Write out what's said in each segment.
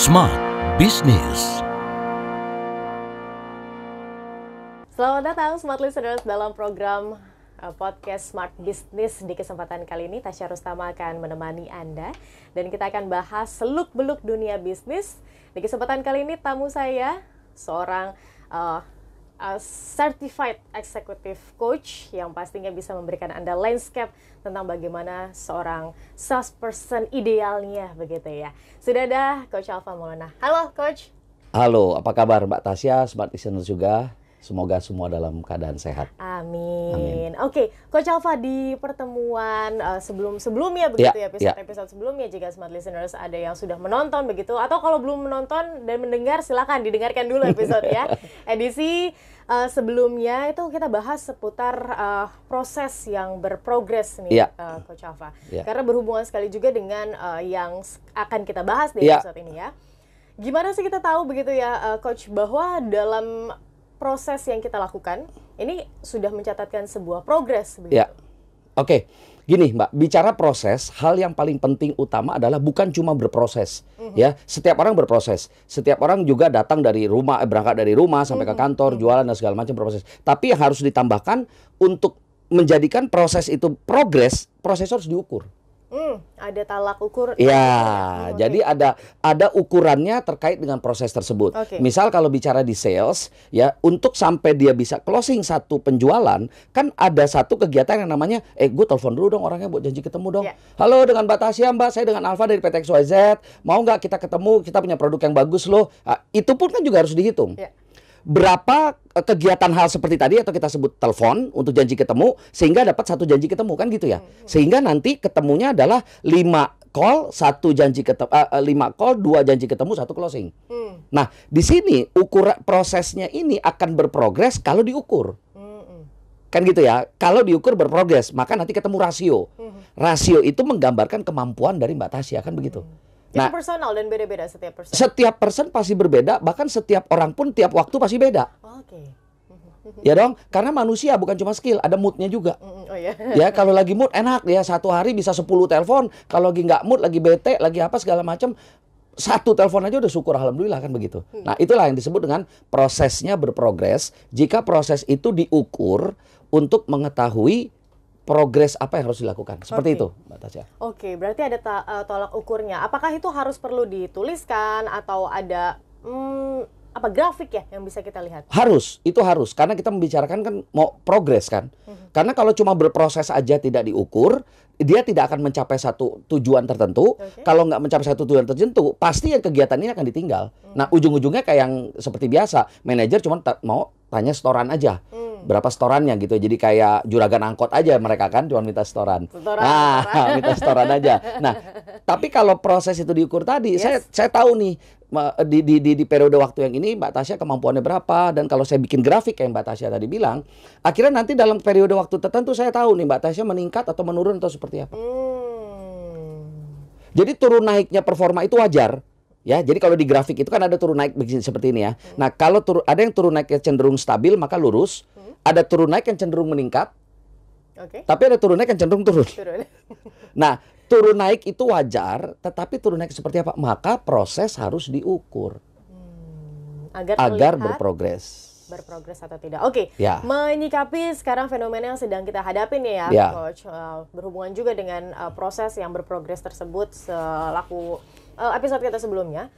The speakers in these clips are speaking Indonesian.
Smart Business. Selamat datang Smart Listeners dalam program uh, podcast Smart Business di kesempatan kali ini Tasya Rustama akan menemani Anda dan kita akan bahas seluk-beluk dunia bisnis. Di kesempatan kali ini tamu saya seorang uh, Uh, certified executive coach yang pastinya bisa memberikan Anda landscape tentang bagaimana seorang salesperson idealnya begitu ya. Sudah ada Coach Alfa Maulana. Halo Coach. Halo, apa kabar Mbak Tasya, Smart Listener juga. Semoga semua dalam keadaan sehat. Amin. Amin. Oke, okay. Coach Alfa di pertemuan uh, sebelum sebelumnya ya, begitu yeah, ya episode yeah. episode sebelumnya jika smart listeners ada yang sudah menonton begitu atau kalau belum menonton dan mendengar silakan didengarkan dulu episode ya edisi uh, sebelumnya itu kita bahas seputar uh, proses yang berprogres nih, yeah. Ya. uh, Coach Alfa. Yeah. Karena berhubungan sekali juga dengan uh, yang akan kita bahas di yeah. episode ini ya. Gimana sih kita tahu begitu ya, uh, Coach, bahwa dalam proses yang kita lakukan ini sudah mencatatkan sebuah progres. Ya, oke. Gini Mbak, bicara proses, hal yang paling penting utama adalah bukan cuma berproses, mm -hmm. ya. Setiap orang berproses. Setiap orang juga datang dari rumah, eh, berangkat dari rumah sampai mm -hmm. ke mhm. kantor, mhm. jualan dan segala macam berproses. Tapi yang harus ditambahkan untuk menjadikan proses itu progres, proses harus diukur. Hmm, ada talak ukur. Ya, oh, jadi okay. ada ada ukurannya terkait dengan proses tersebut. Okay. Misal kalau bicara di sales, ya untuk sampai dia bisa closing satu penjualan, kan ada satu kegiatan yang namanya, eh gue telepon dulu dong orangnya buat janji ketemu dong. Yeah. Halo dengan Mbak Tasya, Mbak, saya dengan Alfa dari PT XYZ, mau nggak kita ketemu? Kita punya produk yang bagus loh. Nah, itu pun kan juga harus dihitung. Yeah berapa eh, kegiatan hal seperti tadi atau kita sebut telepon untuk janji ketemu sehingga dapat satu janji ketemu kan gitu ya. Hmm, hmm. Sehingga nanti ketemunya adalah lima call, satu janji ketemu uh, eh, eh, lima call, dua janji ketemu, satu closing. Hmm. Nah, di sini ukur prosesnya ini akan berprogres kalau diukur. Hmm, kan gitu ya. Kalau diukur berprogres, maka nanti ketemu rasio. Rasio itu menggambarkan kemampuan dari Mbak Tasya kan begitu. Hmm. Nah, itu personal dan beda-beda setiap person. Setiap person pasti berbeda, bahkan setiap orang pun tiap waktu pasti beda. Oh, Oke. Okay. ya dong, karena manusia bukan cuma skill, ada moodnya juga. Mm, mm, oh, iya. Yeah. Ya kalau lagi mood enak ya satu hari bisa 10 telepon, kalau lagi nggak mood, lagi bete, lagi apa segala macam, satu telepon aja udah syukur alhamdulillah kan begitu. Hmm. Nah, itulah yang disebut dengan prosesnya berprogres. Jika proses itu diukur untuk mengetahui progres apa yang harus dilakukan. Seperti okay. itu, Mbak Tasya. Oke, okay, berarti ada eh, tolak ukurnya. Apakah itu harus perlu dituliskan atau ada hmm, apa grafik ya yang bisa kita lihat? Harus, itu harus karena kita membicarakan kan mau progres kan. Mm-hmm. Karena kalau cuma berproses aja tidak diukur, dia tidak akan mencapai satu tujuan tertentu. Okay. Kalau nggak mencapai satu tujuan tertentu, pasti yang kegiatan ini akan ditinggal. Mm-hmm. Nah, ujung-ujungnya kayak yang seperti biasa, manajer cuma mau tanya setoran aja. Mm-hmm Hmm. berapa setorannya gitu. Jadi kayak juragan angkot aja mereka kan cuma minta setoran, setoran nah, minta setoran aja. Nah, tapi kalau proses itu diukur tadi, yes. saya saya tahu nih di, di di di periode waktu yang ini Mbak Tasya kemampuannya berapa dan kalau saya bikin grafik yang Mbak Tasya tadi bilang, akhirnya nanti dalam periode waktu tertentu saya tahu nih Mbak Tasya meningkat atau menurun atau seperti apa. Hmm. Jadi turun naiknya performa itu wajar. Ya, jadi kalau di grafik itu kan ada turun naik seperti ini ya. Hmm. Nah, kalau turun ada yang turun naiknya cenderung stabil maka lurus, hmm ada turun naik yang cenderung meningkat. Okay. Tapi ada turun naik yang cenderung turun. turun. nah, turun naik itu wajar, tetapi turun naik seperti apa? Maka proses harus diukur. Hmm, agar agar berprogres berprogres atau tidak. Oke, okay. ya. menyikapi sekarang fenomena yang sedang kita hadapi nih ya, ya. coach, eh, berhubungan juga dengan uh, proses yang berprogres tersebut selaku uh, episode kita sebelumnya.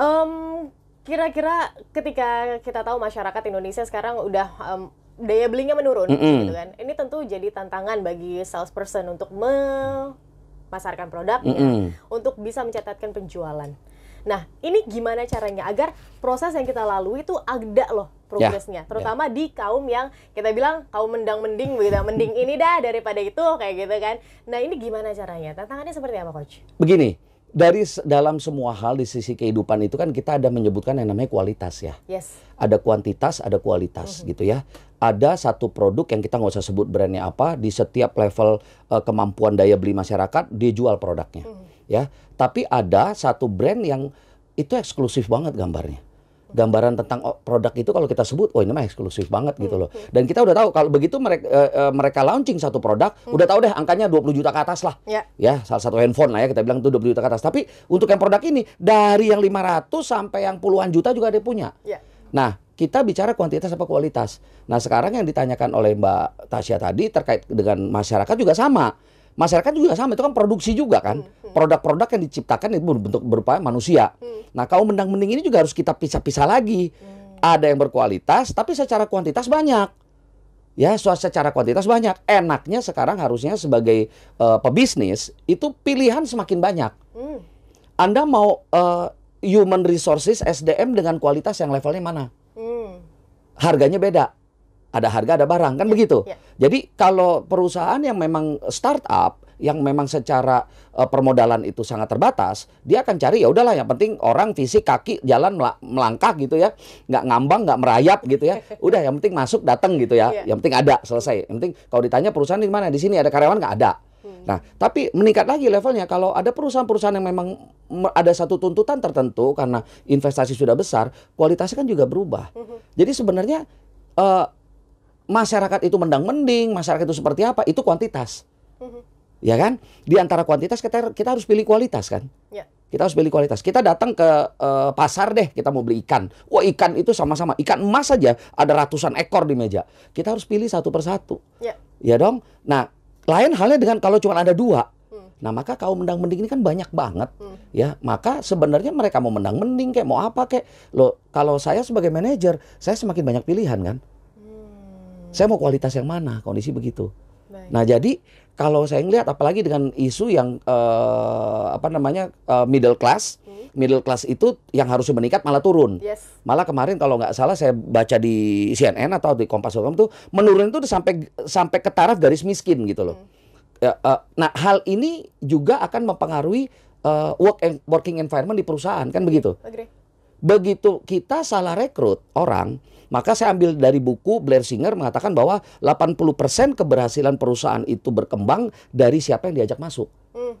Um, kira-kira ketika kita tahu masyarakat Indonesia sekarang udah um, daya belinya menurun mm -hmm. gitu kan. Ini tentu jadi tantangan bagi salesperson untuk memasarkan produk, mm -hmm. untuk bisa mencatatkan penjualan. Nah, ini gimana caranya agar proses yang kita lalui itu ada loh progresnya, yeah. terutama yeah. di kaum yang kita bilang kaum mendang mending begitu, mending ini dah daripada itu kayak gitu kan. Nah, ini gimana caranya? Tantangannya seperti apa, coach? Begini, dari dalam semua hal di sisi kehidupan itu kan kita ada menyebutkan yang namanya kualitas ya. Yes. Ada kuantitas, ada kualitas mm -hmm. gitu ya. Ada satu produk yang kita nggak usah sebut brandnya apa di setiap level uh, kemampuan daya beli masyarakat dijual produknya mm -hmm. ya. Tapi ada satu brand yang itu eksklusif banget gambarnya gambaran tentang produk itu kalau kita sebut, oh ini mah eksklusif banget gitu loh. Dan kita udah tahu kalau begitu mereka uh, e, e, mereka launching satu produk, hmm. udah tahu deh angkanya 20 juta ke atas lah. Ya. ya, salah satu handphone lah ya kita bilang itu 20 juta ke atas. Tapi untuk yang produk ini dari yang 500 sampai yang puluhan juta juga ada punya. Ya. Nah, kita bicara kuantitas apa kualitas. Nah, sekarang yang ditanyakan oleh Mbak Tasya tadi terkait dengan masyarakat juga sama masyarakat juga sama itu kan produksi juga kan hmm, hmm. produk-produk yang diciptakan itu berbentuk berupa manusia hmm. nah kaum mendang mending ini juga harus kita pisah-pisah lagi ada yang berkualitas tapi secara kuantitas banyak ya soal secara kuantitas banyak enaknya sekarang harusnya sebagai uh, pebisnis itu pilihan semakin banyak anda mau uh, human resources SDM dengan kualitas yang levelnya mana harganya beda ada harga ada barang kan ya, begitu. Ya. Jadi kalau perusahaan yang memang startup yang memang secara uh, permodalan itu sangat terbatas, dia akan cari ya udahlah yang penting orang fisik kaki jalan melangkah gitu ya, nggak ngambang nggak merayap gitu ya, udah yang penting masuk datang gitu ya, ya. yang penting ada selesai. Yang penting kalau ditanya perusahaan di mana di sini ada karyawan nggak ada. Hmm. Nah, tapi meningkat lagi levelnya kalau ada perusahaan-perusahaan yang memang ada satu tuntutan tertentu karena investasi sudah besar, kualitasnya kan juga berubah. Hmm. Jadi sebenarnya uh, masyarakat itu mendang-mending, masyarakat itu seperti apa, itu kuantitas. Mm-hmm. Ya kan? Di antara kuantitas kita, kita harus pilih kualitas kan? Ya. Kita harus pilih kualitas. Kita datang ke uh, pasar deh, kita mau beli ikan. Wah ikan itu sama-sama. Ikan emas saja ada ratusan ekor di meja. Kita harus pilih satu persatu. Ya. Ya dong? Nah, lain halnya dengan kalau cuma ada dua. Hmm. Nah maka kaum mendang-mending ini kan banyak banget. Hmm. Ya, maka sebenarnya mereka mau mendang-mending kayak mau apa kayak. Loh, kalau saya sebagai manajer, saya semakin banyak pilihan kan? Saya mau kualitas yang mana? Kondisi begitu. Baik. Nah, jadi kalau saya ngelihat apalagi dengan isu yang uh, apa namanya uh, middle class hmm. middle class itu yang harusnya meningkat malah turun yes. malah kemarin kalau nggak salah saya baca di CNN atau di Kompas.com tuh menurun itu sampai sampai ke taraf garis miskin gitu loh hmm. ya, uh, nah hal ini juga akan mempengaruhi uh, work and working environment di perusahaan kan begitu Agri. begitu kita salah rekrut orang maka saya ambil dari buku Blair Singer mengatakan bahwa 80% keberhasilan perusahaan itu berkembang dari siapa yang diajak masuk. Hmm.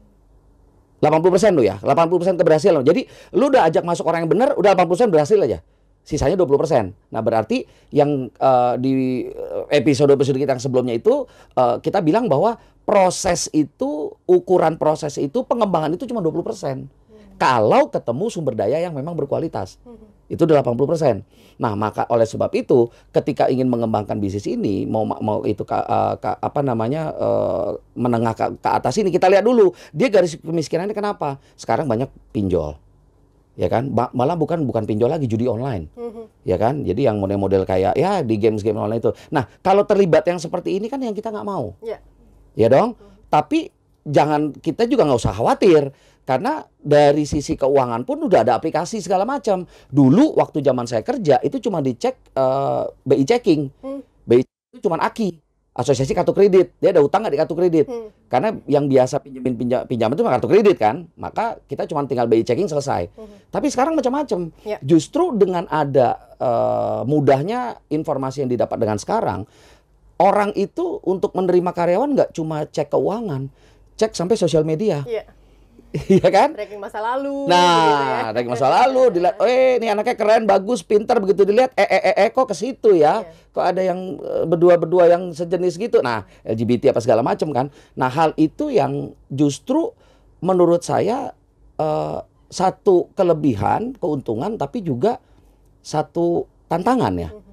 80% lo ya, 80% keberhasilan. Jadi lu udah ajak masuk orang yang benar, udah 80% berhasil aja sisanya 20%. Nah, berarti yang uh, di eh, episode-episode kita yang sebelumnya itu uh, kita bilang bahwa proses itu ukuran proses itu pengembangan itu cuma 20%. Hmm. Kalau ketemu sumber daya yang memang berkualitas. Hmm. Itu puluh 80%. Nah, maka oleh sebab itu ketika ingin mengembangkan bisnis ini mau mau itu ka, uh, apa namanya uh, menengah ke, ke atas ini kita lihat dulu dia garis kemiskinannya kenapa? Sekarang banyak pinjol. Ya kan? malah bukan bukan pinjol lagi judi online. Mm Ya kan? Jadi yang model-model kayak ya di games-game online itu. Nah, kalau terlibat yang seperti ini kan yang kita nggak mau. Yeah. Ya dong? Mm-hmm. Tapi jangan kita juga nggak usah khawatir karena dari sisi keuangan pun udah ada aplikasi segala macam. Dulu waktu zaman saya kerja itu cuma dicek uh, eh, BI checking. Hmm. BI itu cuma AKI, asosiasi kartu kredit. Dia ada utang nggak di kartu kredit? Hmm. Karena yang biasa pinjemin pinjam, pinjaman itu kartu kredit kan. Maka kita cuma tinggal BI checking selesai. Hmm. Tapi sekarang macam-macam. Ya. Justru dengan ada uh, mudahnya informasi yang didapat dengan sekarang, orang itu untuk menerima karyawan nggak cuma cek keuangan, cek sampai sosial media. Ya. Iya kan? Ranking masa lalu. Gitu nah, gitu ya. ranking masa lalu dilihat, eh ini anaknya keren, bagus, pintar begitu dilihat eh eh eh, eh kok ke situ ya? Yeah. Kok ada yang eh, berdua-berdua yang sejenis gitu. Nah, LGBT apa segala macam kan. Nah, hal itu yang justru menurut saya uh, satu kelebihan, keuntungan tapi juga satu tantangan ya. Mm-hmm.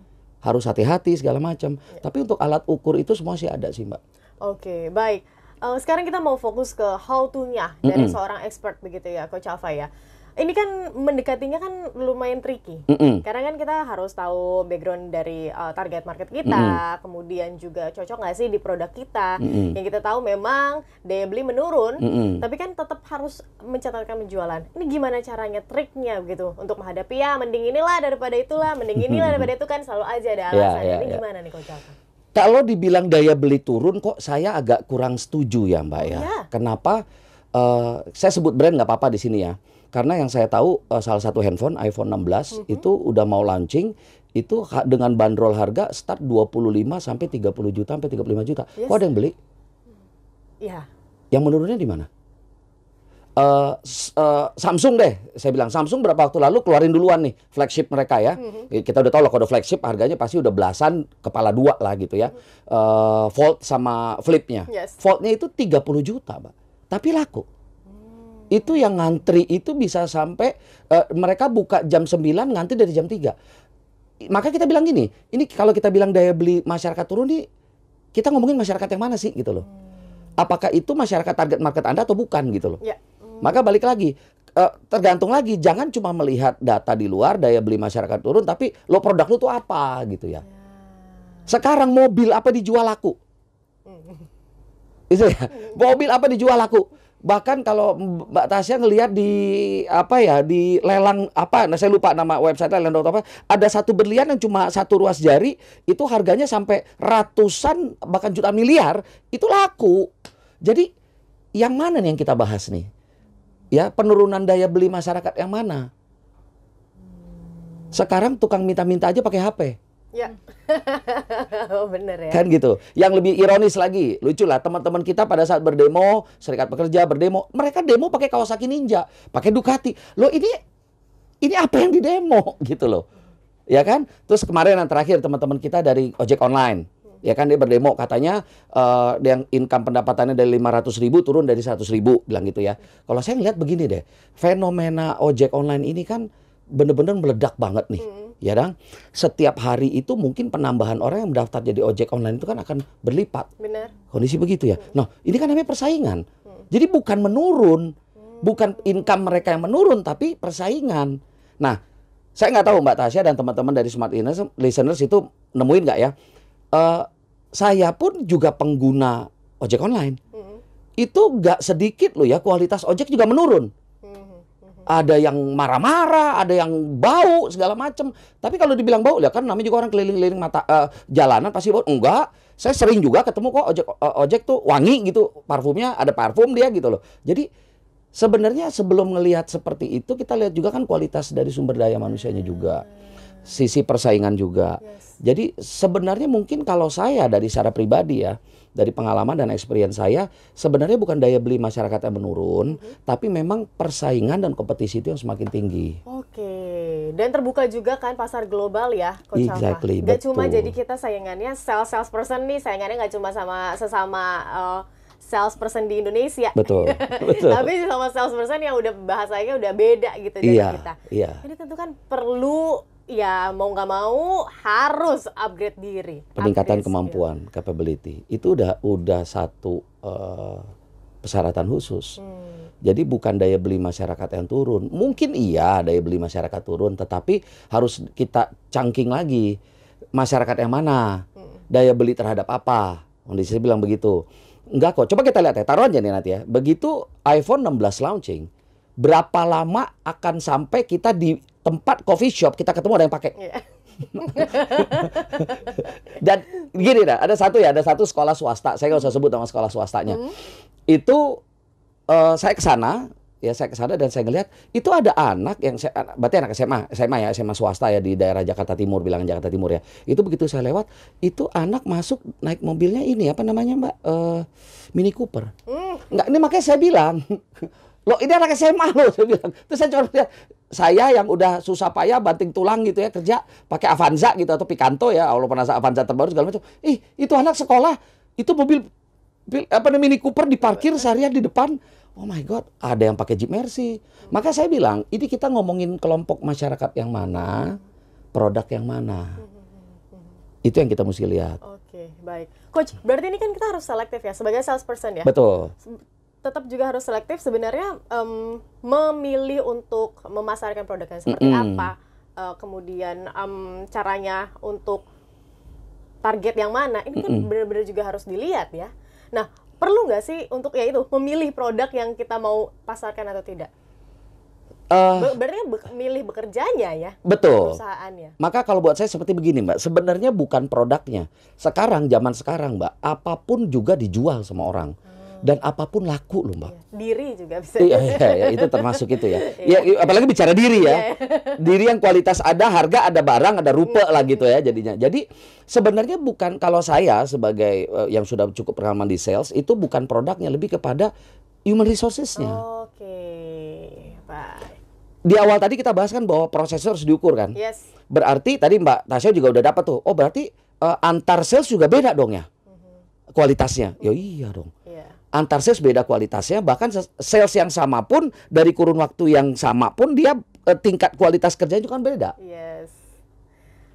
Harus hati-hati segala macam. Yeah. Tapi untuk alat ukur itu semua sih ada sih, Mbak. Oke, baik uh, sekarang kita mau fokus ke how to-nya dari mm -mm. seorang expert begitu ya, Coach Alfa ya ini kan mendekatinya kan lumayan tricky. Mm -mm. Karena kan kita harus tahu background dari uh, target market kita, mm -mm. kemudian juga cocok nggak sih di produk kita. Mm -mm. Yang kita tahu memang daya beli menurun, mm -mm. tapi kan tetap harus mencatatkan penjualan. Ini gimana caranya, triknya gitu untuk menghadapi ya mending inilah daripada itulah, mending inilah daripada itu kan selalu aja ada ya, alasan. Yeah, yeah, ini yeah. gimana nih Coach kalau dibilang daya beli turun kok saya agak kurang setuju ya Mbak oh ya. ya. Kenapa? Uh, saya sebut brand nggak apa-apa di sini ya. Karena yang saya tahu uh, salah satu handphone iPhone 16 mm -hmm. itu udah mau launching itu dengan bandrol harga start 25 sampai 30 juta sampai 35 juta. Yes. Kok ada yang beli? Ya. Yang menurunnya di mana? uh, uh, Samsung deh, saya bilang Samsung berapa waktu lalu keluarin duluan nih flagship mereka ya. Mm-hmm. Kita udah tahu loh kalau flagship harganya pasti udah belasan kepala dua lah gitu ya. Mm-hmm. Uh, sama flipnya. Yes. itu itu 30 juta, Pak. Tapi laku. Hmm. Itu yang ngantri itu bisa sampai uh, mereka buka jam 9 ngantri dari jam 3. Maka kita bilang gini, ini kalau kita bilang daya beli masyarakat turun nih kita ngomongin masyarakat yang mana sih gitu loh. Hmm. Apakah itu masyarakat target market Anda atau bukan gitu loh. Yeah maka balik lagi, uh, tergantung lagi jangan cuma melihat data di luar daya beli masyarakat turun tapi lo produk lo tuh apa gitu ya. ya. Sekarang mobil apa dijual laku? Itu ya. Mobil apa dijual laku? Bahkan kalau Mbak Tasya ngelihat di apa ya di lelang apa nah saya lupa nama website lelang apa ada satu berlian yang cuma satu ruas jari itu harganya sampai ratusan bahkan juta miliar itu laku. Jadi yang mana nih yang kita bahas nih? ya penurunan daya beli masyarakat yang mana? Sekarang tukang minta-minta aja pakai HP. Ya. oh, bener ya. Kan gitu. Yang lebih ironis lagi, lucu lah teman-teman kita pada saat berdemo, serikat pekerja berdemo, mereka demo pakai Kawasaki Ninja, pakai Ducati. Loh ini ini apa yang didemo gitu loh. Ya kan? Terus kemarin yang terakhir teman-teman kita dari ojek online ya kan dia berdemo katanya uh, yang income pendapatannya dari 500 ribu turun dari 100 ribu bilang gitu ya. Kalau saya ngeliat begini deh, fenomena ojek online ini kan bener-bener meledak banget nih. Mm. Ya dong, setiap hari itu mungkin penambahan orang yang mendaftar jadi ojek online itu kan akan berlipat. Bener. Kondisi begitu ya. Mm. Nah, ini kan namanya persaingan. Mm. Jadi bukan menurun, mm. bukan income mereka yang menurun, tapi persaingan. Nah, saya nggak tahu Mbak Tasya dan teman-teman dari Smart Listeners itu nemuin nggak ya? uh, saya pun juga pengguna ojek online. Mm-hmm. Itu nggak sedikit loh ya kualitas ojek juga menurun. Mm-hmm. Ada yang marah-marah, ada yang bau segala macem. Tapi kalau dibilang bau, ya kan namanya juga orang keliling-keliling mata uh, jalanan pasti bau. Enggak, saya sering juga ketemu kok ojek uh, ojek tuh wangi gitu parfumnya ada parfum dia gitu loh. Jadi sebenarnya sebelum melihat seperti itu kita lihat juga kan kualitas dari sumber daya manusianya juga sisi persaingan juga. Yes. Jadi sebenarnya mungkin kalau saya dari secara pribadi ya, dari pengalaman dan experience saya, sebenarnya bukan daya beli masyarakat yang menurun, mm -hmm. tapi memang persaingan dan kompetisi itu yang semakin tinggi. Oke, dan terbuka juga kan pasar global ya, Coach Exactly, Gak betul. cuma jadi kita saingannya sales sales person nih, saingannya gak cuma sama sesama uh, eh, person di Indonesia. Betul. betul. Tapi sama person yang udah bahasanya udah beda gitu iya, kita. Iya. Ini tentu kan perlu ya mau nggak mau harus upgrade diri. Peningkatan upgrade kemampuan, skill. capability itu udah udah satu uh, persyaratan khusus. Hmm. Jadi bukan daya beli masyarakat yang turun. Mungkin iya daya beli masyarakat turun, tetapi harus kita cangking lagi masyarakat yang mana, hmm. daya beli terhadap apa. Kondisi bilang begitu. Enggak kok. Coba kita lihat ya, taruh aja nih nanti ya. Begitu iPhone 16 launching, berapa lama akan sampai kita di tempat coffee shop kita ketemu ada yang pakai. Yeah. Dan gini dah, ada satu ya, ada satu sekolah swasta. Saya nggak usah sebut nama sekolah swastanya. Hmm. Itu uh, saya ke sana, ya saya ke sana dan saya ngelihat itu ada anak yang saya berarti anak SMA, SMA ya, SMA swasta ya di daerah Jakarta Timur, bilang Jakarta Timur ya. Itu begitu saya lewat, itu anak masuk naik mobilnya ini apa namanya, Mbak? Uh, Mini Cooper. Hmm. Enggak, ini makanya saya bilang, "Loh, ini anak SMA loh," saya bilang. Terus saya coba lihat saya yang udah susah payah banting tulang gitu ya kerja pakai Avanza gitu atau Picanto ya Allah pernah Avanza terbaru segala macam ih itu anak sekolah itu mobil, apa namanya Mini Cooper diparkir seharian di depan oh my god ada yang pakai Jeep Mercy maka saya bilang ini kita ngomongin kelompok masyarakat yang mana produk yang mana itu yang kita mesti lihat. Oke, baik. Coach, berarti ini kan kita harus selektif ya sebagai salesperson ya. Betul tetap juga harus selektif sebenarnya um, memilih untuk memasarkan produknya seperti mm apa uh, kemudian um, caranya untuk target yang mana ini kan mm benar-benar juga harus dilihat ya nah perlu nggak sih untuk ya itu memilih produk yang kita mau pasarkan atau tidak Uh, Berarti kan be milih bekerjanya ya. Betul. Perusahaannya. Maka kalau buat saya seperti begini mbak, sebenarnya bukan produknya. Sekarang zaman sekarang mbak, apapun juga dijual sama orang. Hmm dan apapun laku loh mbak. Iya, diri juga bisa. Iya, iya, iya itu termasuk itu ya. ya iya. ya apalagi bicara diri ya. Iya, iya. diri yang kualitas ada, harga ada, barang ada, rupa lah gitu ya jadinya. Jadi sebenarnya bukan kalau saya sebagai uh, yang sudah cukup pengalaman di sales itu bukan produknya, lebih kepada human resourcesnya. Oke, baik. Di awal tadi kita bahas kan bahwa prosesnya harus diukur kan. Yes. Berarti tadi Mbak Tasya juga udah dapat tuh. Oh berarti uh, antar sales juga beda dong ya mm-hmm. kualitasnya. Mm-hmm. Ya iya dong antar sales beda kualitasnya bahkan sales yang sama pun dari kurun waktu yang sama pun dia eh, tingkat kualitas kerjanya itu kan beda. Yes.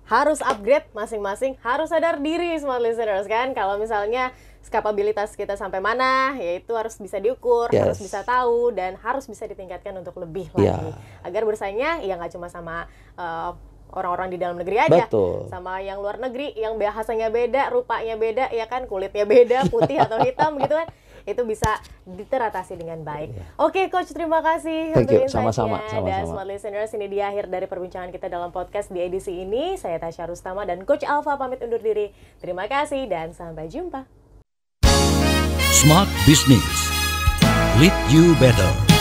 Harus upgrade masing-masing, harus sadar diri smart listeners kan. Kalau misalnya kapabilitas kita sampai mana, yaitu harus bisa diukur, yes. harus bisa tahu dan harus bisa ditingkatkan untuk lebih yeah. Agar bersaingnya ya nggak cuma sama uh, orang-orang di dalam negeri aja Betul. sama yang luar negeri yang bahasanya beda rupanya beda ya kan kulitnya beda putih atau hitam gitu kan itu bisa diteratasi dengan baik. Yeah. Oke, okay, Coach, terima kasih Thank untuk sama-sama. Dan smart listeners, ini di akhir dari perbincangan kita dalam podcast di edisi ini. Saya Tasya Rustama dan Coach Alfa pamit undur diri. Terima kasih dan sampai jumpa. Smart Business. Lead you better.